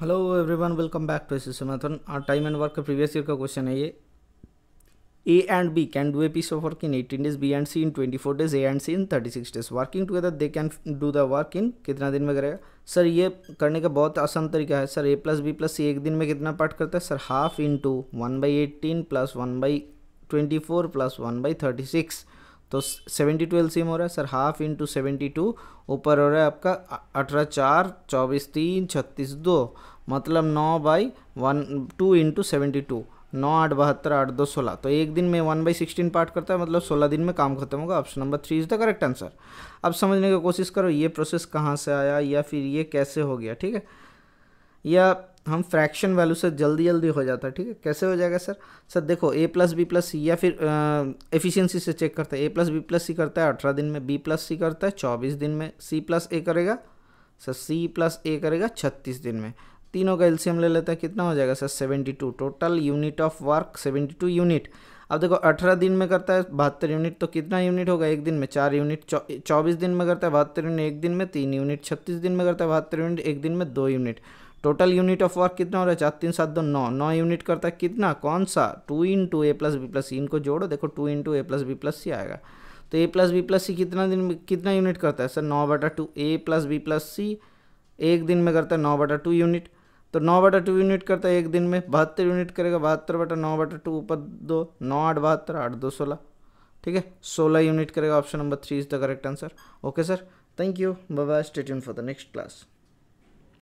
hello everyone welcome back to S Mathan time and work का previous year का question है ये A and B can do a piece of work in 18 days B and C in 24 days A and C in 36 days working together they can do the work in कितना दिन में करेगा sir ये करने का बहुत आसान तरीका है sir A plus B plus C एक दिन में कितना पार्ट करता है sir half into one by eighteen plus one by twenty four plus one by thirty six तो सेवेंटी टू एलसीएम हो रहा है sir half into seventy two ऊपर हो रहा है आपका अठारह चार चौबीस तीन छत्तीस दो मतलब नौ by one two into seventy two नौ आठ बहत्तर आठ दो सोलह तो एक दिन में वन बाई सिक्सटीन पार्ट करता है मतलब सोलह दिन में काम खत्म होगा option number three is the correct answer अब समझने की कोशिश करो ये प्रोसेस कहाँ से आया या फिर ये कैसे हो गया ठीक है या हम फ्रैक्शन वैल्यू से जल्दी जल्दी हो जाता है ठीक है कैसे हो जाएगा सर सर देखो A plus B plus C या फिर एफिशिएंसी से चेक करते हैं A plus B plus C करता है अठारह दिन में बी प्लस सी करता है चौबीस दिन में सी प्लस ए करेगा सर सी प्लस ए करेगा छत्तीस दिन में तीनों का एल्सियम ले लेता है कितना हो जाएगा sir seventy two total unit of work seventy two unit अब देखो अठारह दिन में करता है बहत्तर यूनिट तो कितना यूनिट होगा एक दिन में चार यूनिट चौबीस दिन में करता है बहत्तर यूनिट एक दिन में तीन यूनिट छत्तीस दिन में करता है बहत्तर यूनिट एक दिन में दो unit total unit of work कितना हो रहा है चार तीन सात दो नौ नौ यूनिट करता है कितना कौन सा two in two A plus B plus C इनको जोड़ो देखो two in two A plus B plus C आएगा तो A plus B plus C कितना दिन में कितना यूनिट करता है सर नौ बटा two A plus B plus C एक दिन में करता है नौ बटा टू यूनिट तो नौ बटा टू यूनिट करता है एक दिन में बहत्तर यूनिट करेगा बहत्तर बटा नौ बटा टू ऊपर दो नौ आठ बहत्तर आठ दो सोलह ठीक है सोलह यूनिट करेगा option number three is the correct answer okay sir thank you bye state for the next class